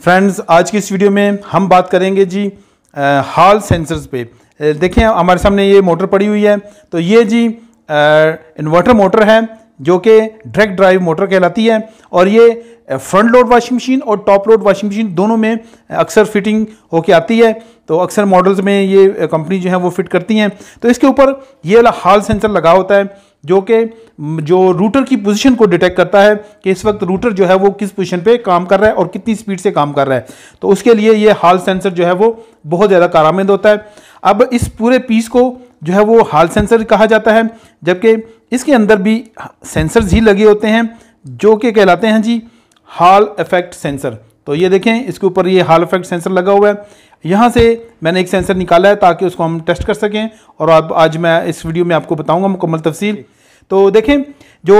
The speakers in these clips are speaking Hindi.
फ्रेंड्स आज की इस वीडियो में हम बात करेंगे जी आ, हाल सेंसर्स पे देखें हमारे सामने ये मोटर पड़ी हुई है तो ये जी इन्वर्टर मोटर है जो कि डायरेक्ट ड्राइव मोटर कहलाती है और ये फ्रंट लोड वॉशिंग मशीन और टॉप लोड वॉशिंग मशीन दोनों में अक्सर फिटिंग होके आती है तो अक्सर मॉडल्स में ये कंपनी जो है वो फिट करती हैं तो इसके ऊपर ये वाला हाल सेंसर लगा होता है जो कि जो रूटर की पोजीशन को डिटेक्ट करता है कि इस वक्त रूटर जो है वो किस पोजीशन पे काम कर रहा है और कितनी स्पीड से काम कर रहा है तो उसके लिए ये हाल सेंसर जो है वो बहुत ज़्यादा कारामंद होता है अब इस पूरे पीस को जो है वो हाल सेंसर कहा जाता है जबकि इसके अंदर भी सेंसर्स ही लगे होते हैं जो कि कहलाते हैं जी हाल इफेक्ट सेंसर तो ये देखें इसके ऊपर ये हाल इफेक्ट सेंसर लगा हुआ है यहाँ से मैंने एक सेंसर निकाला है ताकि उसको हम टेस्ट कर सकें और अब आज मैं इस वीडियो में आपको बताऊँगा मुकम्मल तफसील तो देखें जो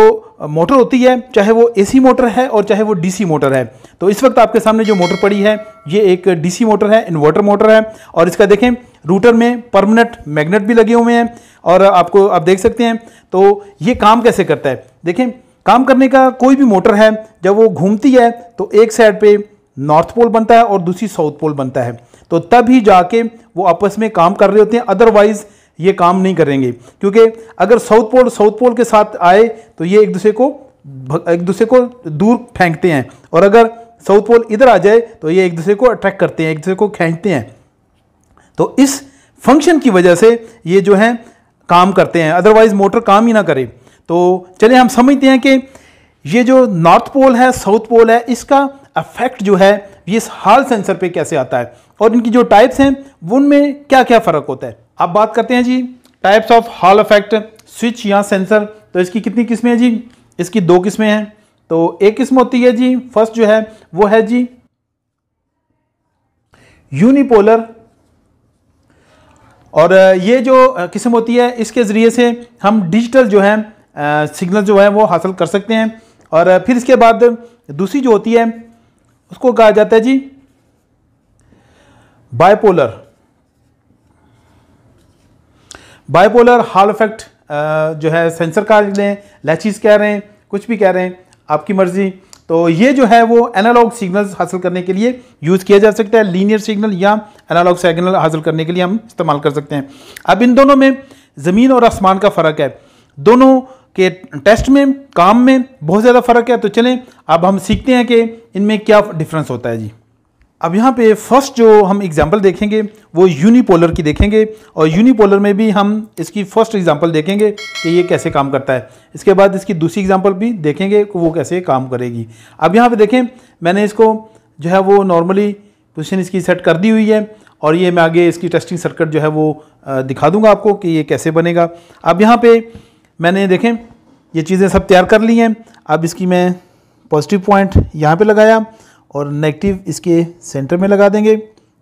मोटर होती है चाहे वो एसी मोटर है और चाहे वो डीसी मोटर है तो इस वक्त आपके सामने जो मोटर पड़ी है ये एक डीसी मोटर है इन्वर्टर मोटर है और इसका देखें रूटर में परमानेंट मैग्नेट भी लगे हुए हैं और आपको आप देख सकते हैं तो ये काम कैसे करता है देखें काम करने का कोई भी मोटर है जब वो घूमती है तो एक साइड पर नॉर्थ पोल बनता है और दूसरी साउथ पोल बनता है तो तभी जाके वो आपस में काम कर रहे होते हैं अदरवाइज ये काम नहीं करेंगे क्योंकि अगर साउथ पोल साउथ पोल के साथ आए तो ये एक दूसरे को एक दूसरे को दूर फेंकते हैं और अगर साउथ पोल इधर आ जाए तो ये एक दूसरे को अट्रैक्ट करते हैं एक दूसरे को खींचते हैं तो इस फंक्शन की वजह से ये जो है काम करते हैं अदरवाइज मोटर काम ही ना करे तो चलिए हम समझते हैं कि ये जो नॉर्थ पोल है साउथ पोल है इसका अफेक्ट जो है ये इस हाल सेंसर पे कैसे आता है और इनकी जो टाइप्स हैं उनमें क्या क्या फ़र्क होता है अब बात करते हैं जी types of Hall affect switch या सेंसर तो इसकी कितनी किस्में हैं जी इसकी दो किस्में हैं तो एक किस्म होती है जी फर्स्ट जो है वो है जी यूनिपोलर और ये जो किस्म होती है इसके ज़रिए से हम डिजिटल जो है सिग्नल जो है वो हासिल कर सकते हैं और फिर इसके बाद दूसरी जो होती है उसको कहा जाता है जी बायपोलर बायपोलर हाल इफेक्ट जो है सेंसर का हैं लैचिस कह रहे हैं कुछ भी कह रहे हैं आपकी मर्जी तो ये जो है वो एनालॉग सिग्नल्स हासिल करने के लिए यूज़ किया जा सकता है लीनियर सिग्नल या एनालॉग सिग्नल हासिल करने के लिए हम इस्तेमाल कर सकते हैं अब इन दोनों में ज़मीन और आसमान का फ़र्क है दोनों कि टेस्ट में काम में बहुत ज़्यादा फ़र्क है तो चलें अब हम सीखते हैं कि इनमें क्या डिफरेंस होता है जी अब यहाँ पे फर्स्ट जो हम एग्ज़ाम्पल देखेंगे वो यूनिपोलर की देखेंगे और यूनिपोलर में भी हम इसकी फर्स्ट एग्ज़ाम्पल देखेंगे कि ये कैसे काम करता है इसके बाद इसकी दूसरी एग्ज़ाम्पल भी देखेंगे कि वो कैसे काम करेगी अब यहाँ पे देखें मैंने इसको जो है वो नॉर्मली पोजिशन इसकी सेट कर दी हुई है और ये मैं आगे इसकी टेस्टिंग सर्कट जो है वो दिखा दूँगा आपको कि ये कैसे बनेगा अब यहाँ पर मैंने देखें ये चीज़ें सब तैयार कर ली हैं अब इसकी मैं पॉजिटिव पॉइंट यहाँ पे लगाया और नेगेटिव इसके सेंटर में लगा देंगे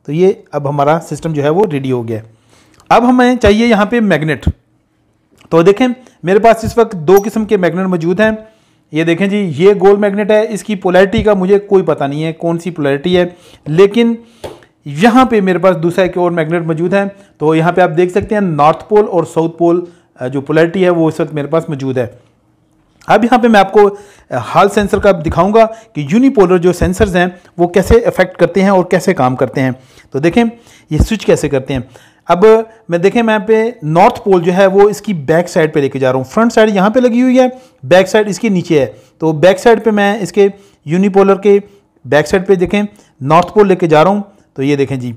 तो ये अब हमारा सिस्टम जो है वो रेडी हो गया अब हमें चाहिए यहाँ पे मैग्नेट तो देखें मेरे पास इस वक्त दो किस्म के मैग्नेट मौजूद हैं ये देखें जी ये गोल मैग्नेट है इसकी पोलैरिटी का मुझे कोई पता नहीं है कौन सी पोलैरिटी है लेकिन यहाँ पे मेरे पास दूसरा एक और मैग्नेट मौजूद है तो यहाँ पे आप देख सकते हैं नॉर्थ पोल और साउथ पोल जो पोलैरिटी है वो इस वक्त मेरे पास मौजूद है अब यहाँ पे मैं आपको हाल सेंसर का दिखाऊंगा कि यूनिपोलर जो सेंसर्स हैं वो कैसे इफेक्ट करते हैं और कैसे काम करते हैं तो देखें ये स्विच कैसे करते हैं अब मैं देखें मैं पे नॉर्थ पोल जो है वो इसकी बैक साइड पे लेके जा रहा हूँ फ्रंट साइड यहाँ पे लगी हुई है बैक साइड इसके नीचे है तो बैक साइड पर मैं इसके यूनिपोलर के बैक साइड पर देखें नॉर्थ पोल लेके जा रहा हूँ तो ये देखें जी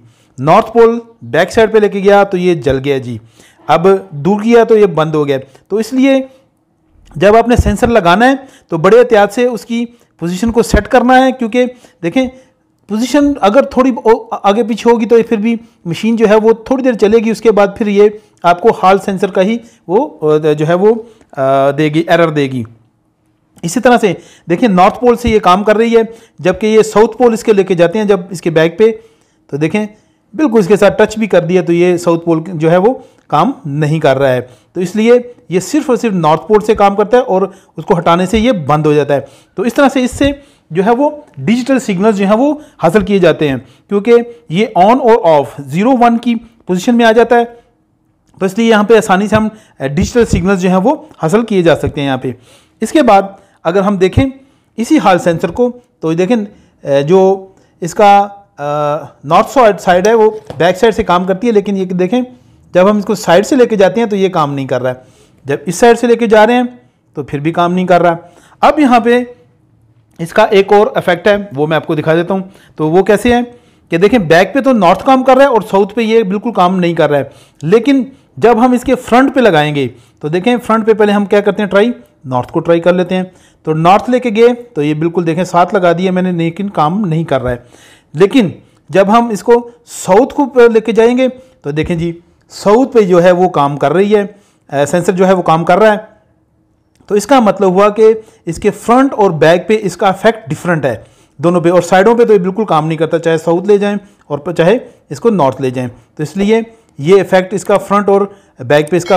नॉर्थ पोल बैक साइड पर लेके गया तो ये जल गया जी अब दूर किया तो ये बंद हो गया तो इसलिए जब आपने सेंसर लगाना है तो बड़े एहतियात से उसकी पोजीशन को सेट करना है क्योंकि देखें पोजीशन अगर थोड़ी आगे पीछे होगी तो फिर भी मशीन जो है वो थोड़ी देर चलेगी उसके बाद फिर ये आपको हाल सेंसर का ही वो जो है वो देगी एरर देगी इसी तरह से देखिए नॉर्थ पोल से ये काम कर रही है जबकि ये साउथ पोल इसके लेके जाते हैं जब इसके बैग पे तो देखें बिल्कुल इसके साथ टच भी कर दिया तो ये साउथ पोल जो है वो काम नहीं कर रहा है तो इसलिए ये सिर्फ और सिर्फ नॉर्थ पोर्ट से काम करता है और उसको हटाने से ये बंद हो जाता है तो इस तरह से इससे जो है वो डिजिटल सिग्नल्स जो हैं वो हासिल किए जाते हैं क्योंकि ये ऑन और ऑफ जीरो वन की पोजीशन में आ जाता है तो इसलिए यहाँ पे आसानी से हम डिजिटल सिग्नल्स जो हैं वो हासिल किए जा सकते हैं यहाँ पर इसके बाद अगर हम देखें इसी हाल सेंसर को तो देखें जो इसका नॉर्थ साइड है वो बैक साइड से काम करती है लेकिन ये देखें जब हम इसको साइड से लेके जाते हैं तो ये काम नहीं कर रहा है जब इस साइड से लेके जा रहे हैं तो फिर भी काम नहीं कर रहा है अब यहाँ पे इसका एक और इफेक्ट है वो मैं आपको दिखा देता हूँ तो वो कैसे है कि देखें बैक पे तो नॉर्थ काम कर रहा है और साउथ पे ये बिल्कुल काम नहीं कर रहा है लेकिन जब हम इसके फ्रंट पे लगाएंगे तो देखें फ्रंट पे पहले हम क्या करते हैं ट्राई नॉर्थ को ट्राई कर लेते हैं तो नॉर्थ लेके गए तो ये बिल्कुल देखें साथ लगा दिए मैंने लेकिन काम नहीं कर रहा है लेकिन जब हम इसको साउथ को लेके जाएंगे तो देखें जी साउथ पे जो है वो काम कर रही है सेंसर जो है वो काम कर रहा है तो इसका मतलब हुआ कि इसके फ्रंट और बैक पे इसका इफेक्ट डिफरेंट है दोनों पे और साइडों पे तो ये बिल्कुल काम नहीं करता चाहे साउथ ले जाएं और चाहे इसको नॉर्थ ले जाएं तो इसलिए ये इफेक्ट इसका फ्रंट और बैक पे इसका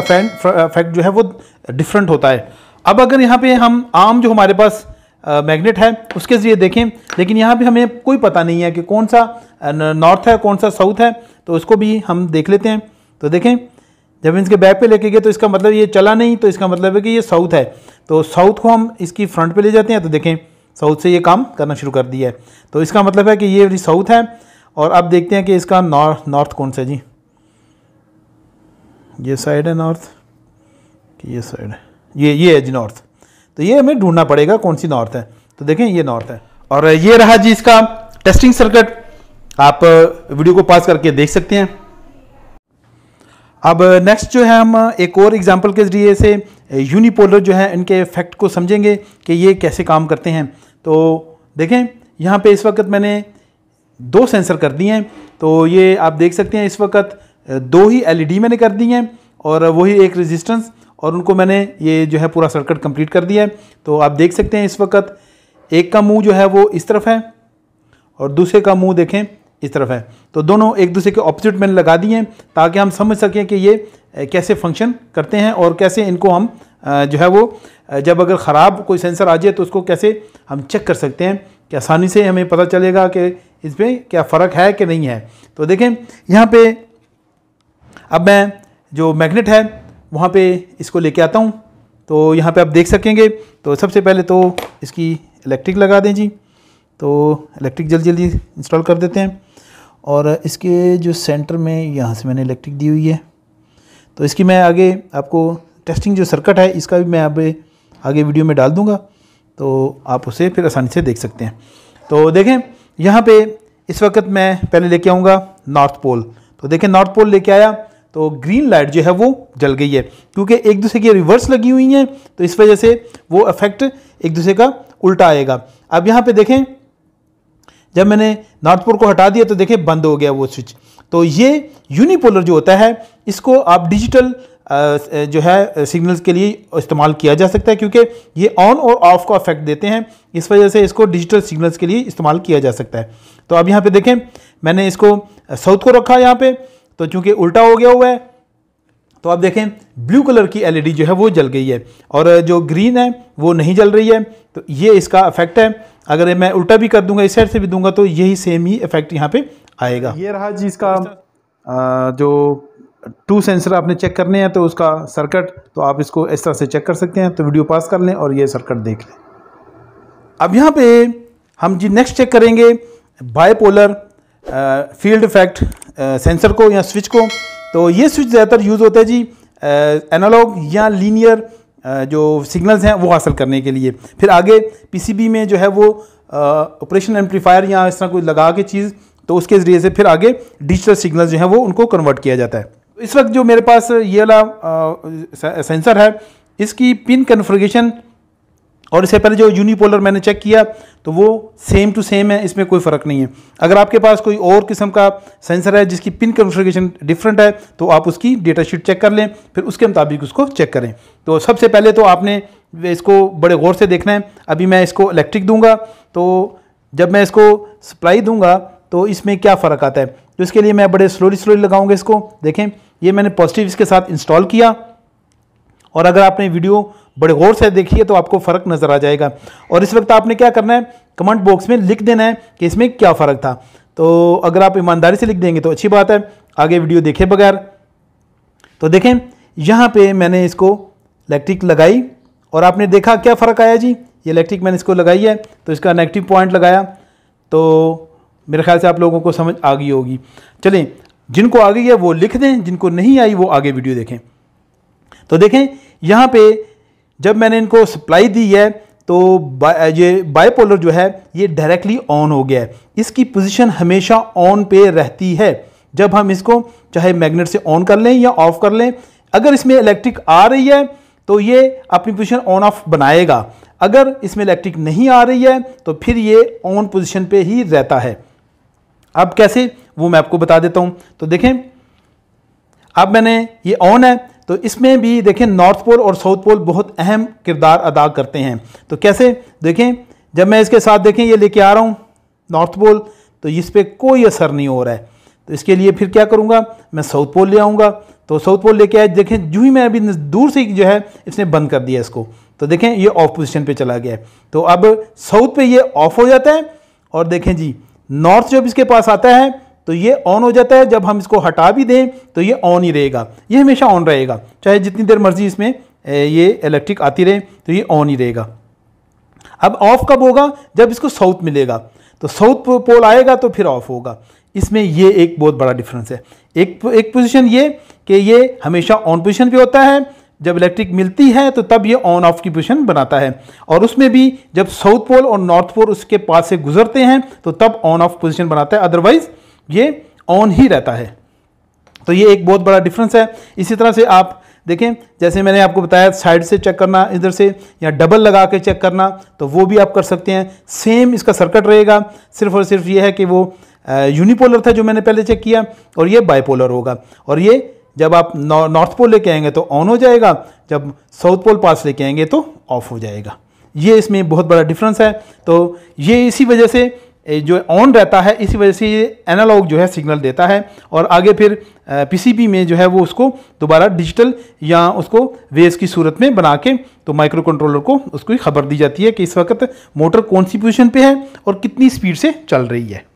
इफेक्ट जो है वो डिफरेंट होता है अब अगर यहाँ पे हम आम जो हमारे पास मैग्नेट है उसके ज़रिए देखें लेकिन यहाँ पर हमें कोई पता नहीं है कि कौन सा नॉर्थ है कौन सा साउथ है तो उसको भी हम देख लेते हैं तो देखें जब इसके बैक पे लेके गए तो इसका मतलब ये चला नहीं तो इसका मतलब है कि ये साउथ है तो साउथ को हम इसकी फ्रंट पे ले जाते हैं तो देखें साउथ से ये काम करना शुरू कर दिया है तो इसका मतलब है कि ये साउथ है और अब देखते हैं कि इसका नॉर्थ नॉर्थ कौन सा जी ये साइड है नॉर्थ ये साइड है ये ये है जी नॉर्थ तो ये हमें ढूंढना पड़ेगा कौन सी नॉर्थ है तो देखें ये नॉर्थ है और ये रहा जी इसका टेस्टिंग सर्किट आप वीडियो को पास करके देख सकते हैं अब नेक्स्ट जो है हम एक और एग्जाम्पल के ज़रिए से यूनिपोलर जो है इनके इफेक्ट को समझेंगे कि ये कैसे काम करते हैं तो देखें यहाँ पे इस वक्त मैंने दो सेंसर कर दिए हैं तो ये आप देख सकते हैं इस वक्त दो ही एलईडी e मैंने कर दी हैं और वही एक रेजिस्टेंस और उनको मैंने ये जो है पूरा सर्किट कंप्लीट कर दिया है तो आप देख सकते हैं इस वक्त एक का मुंह जो है वो इस तरफ है और दूसरे का मुंह देखें इस तरफ है तो दोनों एक दूसरे के ऑपोजिट मैंने लगा दिए हैं ताकि हम समझ सकें कि ये कैसे फंक्शन करते हैं और कैसे इनको हम जो है वो जब अगर ख़राब कोई सेंसर आ जाए तो उसको कैसे हम चेक कर सकते हैं कि आसानी से हमें पता चलेगा कि इस पर क्या फ़र्क है कि नहीं है तो देखें यहाँ पे अब मैं जो मैग्नेट है वहाँ पे इसको लेके आता हूँ तो यहाँ पे आप देख सकेंगे तो सबसे पहले तो इसकी इलेक्ट्रिक लगा दें जी तो इलेक्ट्रिक जल्दी जल्दी इंस्टॉल कर देते हैं और इसके जो सेंटर में यहाँ से मैंने इलेक्ट्रिक दी हुई है तो इसकी मैं आगे आपको टेस्टिंग जो सर्कट है इसका भी मैं अब आगे वीडियो में डाल दूँगा तो आप उसे फिर आसानी से देख सकते हैं तो देखें यहाँ पे इस वक्त मैं पहले लेके आऊँगा नॉर्थ पोल तो देखें नॉर्थ पोल लेके आया तो ग्रीन लाइट जो है वो जल गई है क्योंकि एक दूसरे की रिवर्स लगी हुई हैं तो इस वजह से वो इफेक्ट एक दूसरे का उल्टा आएगा अब यहाँ पे देखें जब मैंने नॉर्थ पोल को हटा दिया तो देखें बंद हो गया वो स्विच तो ये यूनिपोलर जो होता है इसको आप डिजिटल जो है सिग्नल्स के लिए इस्तेमाल किया जा सकता है क्योंकि ये ऑन और ऑफ का इफेक्ट देते हैं इस वजह से इसको डिजिटल सिग्नल्स के लिए इस्तेमाल किया जा सकता है तो अब यहाँ पे देखें मैंने इसको साउथ को रखा यहाँ पे तो चूंकि उल्टा हो गया हुआ है तो आप देखें ब्लू कलर की एलईडी जो है वो जल गई है और जो ग्रीन है वो नहीं जल रही है तो ये इसका इफेक्ट है अगर मैं उल्टा भी कर दूंगा इस साइड से भी दूंगा तो यही सेम ही इफेक्ट यहाँ पे आएगा ये रहा जी इसका जो टू सेंसर आपने चेक करने हैं तो उसका सर्किट तो आप इसको इस तरह से चेक कर सकते हैं तो वीडियो पास कर लें और ये सर्किट देख लें अब यहाँ पे हम जी नेक्स्ट चेक करेंगे बायपोलर फील्ड इफेक्ट सेंसर को या स्विच को तो ये स्विच ज़्यादातर यूज़ होता है जी एनालॉग या लीनियर जो सिग्नल्स हैं वो हासिल करने के लिए फिर आगे पीसीबी में जो है वो ऑपरेशन एम्पलीफायर या इस तरह कोई लगा के चीज़ तो उसके ज़रिए से फिर आगे डिजिटल सिग्नल जो है वो उनको कन्वर्ट किया जाता है इस वक्त जो मेरे पास ये वाला सेंसर है इसकी पिन कन्फर्गेशन और इससे पहले जो यूनिपोलर मैंने चेक किया तो वो सेम टू सेम है इसमें कोई फ़र्क नहीं है अगर आपके पास कोई और किस्म का सेंसर है जिसकी पिन कॉन्फ़िगरेशन डिफरेंट है तो आप उसकी डेटा शीट चेक कर लें फिर उसके मुताबिक उसको चेक करें तो सबसे पहले तो आपने इसको बड़े गौर से देखना है अभी मैं इसको इलेक्ट्रिक दूंगा तो जब मैं इसको सप्लाई दूंगा तो इसमें क्या फ़र्क आता है तो इसके लिए मैं बड़े स्लोली स्लोली लगाऊंगा इसको देखें ये मैंने पॉजिटिव इसके साथ इंस्टॉल किया और अगर आपने वीडियो बड़े गौर से देखी है तो आपको फ़र्क नज़र आ जाएगा और इस वक्त आपने क्या करना है कमेंट बॉक्स में लिख देना है कि इसमें क्या फ़र्क था तो अगर आप ईमानदारी से लिख देंगे तो अच्छी बात है आगे वीडियो देखे बगैर तो देखें यहाँ पे मैंने इसको इलेक्ट्रिक लगाई और आपने देखा क्या फ़र्क आया जी ये इलेक्ट्रिक मैंने इसको लगाई है तो इसका नेगेटिव पॉइंट लगाया तो मेरे ख्याल से आप लोगों को समझ आ गई होगी चलें जिनको आ गई है वो लिख दें जिनको नहीं आई वो आगे वीडियो देखें तो देखें यहाँ पे जब मैंने इनको सप्लाई दी है तो ये बायपोलर जो है ये डायरेक्टली ऑन हो गया है इसकी पोजीशन हमेशा ऑन पे रहती है जब हम इसको चाहे मैग्नेट से ऑन कर लें या ऑफ कर लें अगर इसमें इलेक्ट्रिक आ रही है तो ये अपनी पोजीशन ऑन ऑफ बनाएगा अगर इसमें इलेक्ट्रिक नहीं आ रही है तो फिर ये ऑन पोजिशन पर ही रहता है अब कैसे वो मैं आपको बता देता हूँ तो देखें अब मैंने ये ऑन है तो इसमें भी देखें नॉर्थ पोल और साउथ पोल बहुत अहम किरदार अदा करते हैं तो कैसे देखें जब मैं इसके साथ देखें ये लेके आ रहा हूँ नॉर्थ पोल तो इस पर कोई असर नहीं हो रहा है तो इसके लिए फिर क्या करूँगा मैं साउथ पोल ले आऊँगा तो साउथ पोल लेके आए देखें जू ही मैं अभी दूर से जो है इसने बंद कर दिया इसको तो देखें ये ऑफ पोजिशन पर चला गया है तो अब साउथ पर ये ऑफ हो जाता है और देखें जी नॉर्थ जब इसके पास आता है तो ये ऑन हो जाता है जब हम इसको हटा भी दें तो ये ऑन ही रहेगा ये हमेशा ऑन रहेगा चाहे जितनी देर मर्जी इसमें ये इलेक्ट्रिक आती रहे तो ये ऑन ही रहेगा अब ऑफ कब होगा जब इसको साउथ मिलेगा तो साउथ पोल आएगा तो फिर ऑफ होगा इसमें ये एक बहुत बड़ा डिफरेंस है एक एक पोजीशन ये कि ये हमेशा ऑन पोजीशन पे होता है जब इलेक्ट्रिक मिलती है तो तब ये ऑन ऑफ की पोजीशन बनाता है और उसमें भी जब साउथ पोल और नॉर्थ पोल उसके पास से गुजरते हैं तो तब ऑन ऑफ पोजीशन बनाता है अदरवाइज़ ये ऑन ही रहता है तो ये एक बहुत बड़ा डिफरेंस है इसी तरह से आप देखें जैसे मैंने आपको बताया साइड से चेक करना इधर से या डबल लगा के चेक करना तो वो भी आप कर सकते हैं सेम इसका सर्किट रहेगा सिर्फ और सिर्फ ये है कि वो यूनिपोलर था जो मैंने पहले चेक किया और ये बाईपोलर होगा और ये जब आप नॉर्थ पोल लेके आएंगे तो ऑन हो जाएगा जब साउथ पोल पास लेके आएंगे तो ऑफ हो जाएगा ये इसमें बहुत बड़ा डिफरेंस है तो ये इसी वजह से जो ऑन रहता है इसी वजह से ये एनालॉग जो है सिग्नल देता है और आगे फिर पीसीबी में जो है वो उसको दोबारा डिजिटल या उसको वेव्स की सूरत में बना के तो माइक्रो कंट्रोलर को उसको खबर दी जाती है कि इस वक्त मोटर कौन सी पोजीशन पे है और कितनी स्पीड से चल रही है